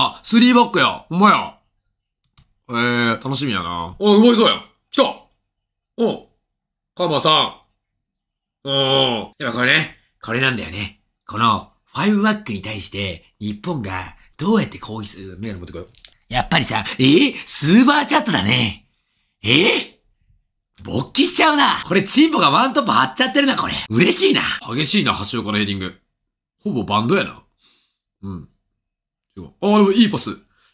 あ、3バックや。ほんまや。えー、楽しみやな。お、うまいそうや。来たおカマさん。うん。今これね、これなんだよね。この、5バックに対して、日本が、どうやって攻撃するメガネ持ってこよう。やっぱりさ、えー、スーパーチャットだね。えー、勃起しちゃうな。これチンポがワントップ張っちゃってるな、これ。嬉しいな。激しいな、橋岡のヘディング。ほぼバンドやな。うん。ああ、でもいいパス。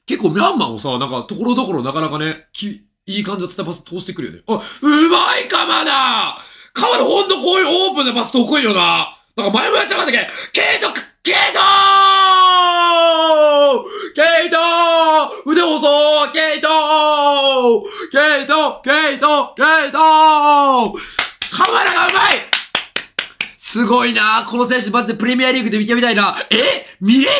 結構ミャンマーもさ、なんか、ところどころなかなかね、き、いい感じだったパス通してくるよね。あ、うまいかまだかまだほんとこういうオープンなパス得意よな。なんか前もやってなかったっけケイトケイトケイト腕細ケイトケイトケイトケイトカマラがうまいすごいなこの選手マジでプレミアリーグで見てみたいな。え見れる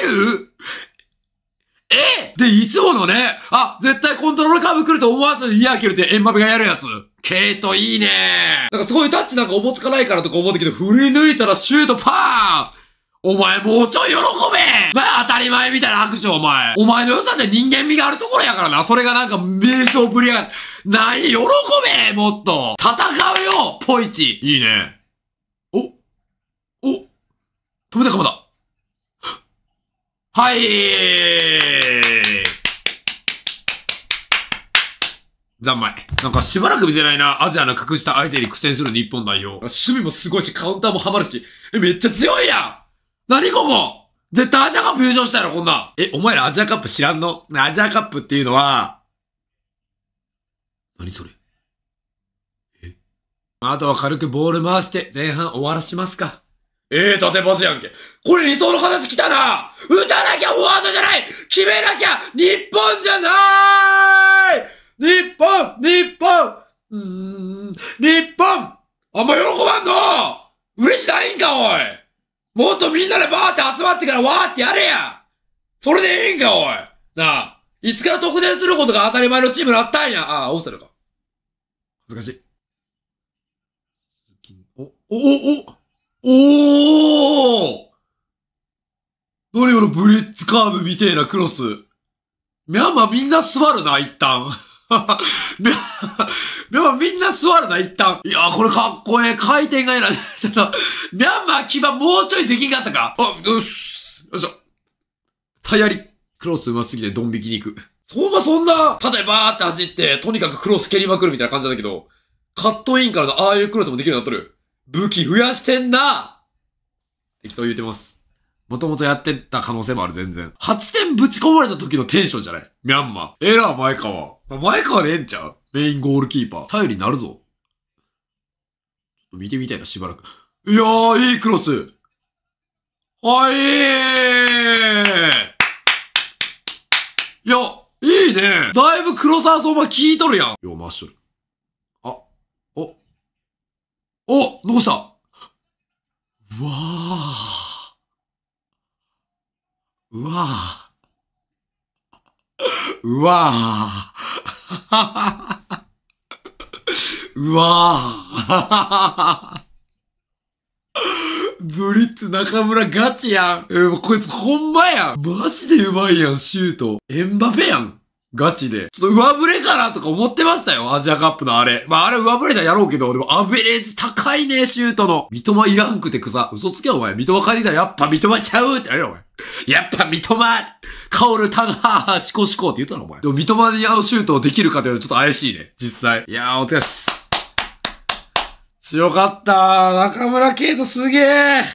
えで、いつものね、あ、絶対コントロールカブ来ると思わずにイヤー切るってエンマベがやるやつ。ケイトいいねなんかすごいタッチなんかおもつかないからとか思ったけど、振り抜いたらシュートパーンお前もうちょい喜べな当たり前みたいな拍手お前。お前の歌て人間味があるところやからな。それがなんか名称ぶりやがる。何喜べもっと戦うよポイチいいね。おお止めたかもだはいざんまい。なんかしばらく見てないな。アジアの隠した相手に苦戦する日本代表。守備もすごいし、カウンターもハマるし。え、めっちゃ強いやん何ここ絶対アジアカップ優勝したやろ、こんな。え、お前らアジアカップ知らんのアジアカップっていうのは、何それえあとは軽くボール回して前半終わらしますか。ええー、縦パスやんけ。これ理想の形来たな打たなきゃフォワードじゃない決めなきゃ日本じゃない日本あんま喜ばんの嬉しないんか、おいもっとみんなでバーって集まってからわーってやれやそれでええんか、おいなあ、いつから得点することが当たり前のチームになったんやああ、オフサイドか。恥ずかしい。お、お、お、おおドリブルブリッツカーブみてえなクロス。ミャンマーみんな座るな、一旦。でもみんな座るな、一旦。いや、これかっこええ。回転がええな。ちょっと、ミャンマー牙もうちょいできんかったかあ、よし。よいしょ。タイヤリ。クロスうますぎてドン引きに行く。そんなそんな、肩でバーって走って、とにかくクロス蹴りまくるみたいな感じなんだけど、カットインからのああいうクロスもできるようになっとる。武器増やしてんな適当言うてます。もともとやってた可能性もある、全然。8点ぶち込まれた時のテンションじゃないミャンマー。えら、前川。前川でええんちゃうメインゴールキーパー。頼りになるぞ。見てみたいな、しばらく。いやー、いいクロスはいいや、いいねだいぶ黒沢相場聞いとるやんよう回しとる。あ、お、お、どうしたうわー。うわー。うわー。うわぁ。ブリッツ中村ガチやん。えー、こいつほんまやん。マジでうまいやん、シュート。エンバペやん。ガチで。ちょっと上振れかなとか思ってましたよ、アジアカップのあれ。まああれ上振れたらやろうけど、でもアベレージ高いね、シュートの。三笘いらんくてくさ。嘘つけお前。三笘借りたらやっぱ三笘ちゃうってあれお前。やっぱ三笘カオルタンハーシコシコって言ったのお前。でも三笘にあのシュートできるかというのはちょっと怪しいね、実際。いやー、お疲れっす。強かった中村圭人すげえ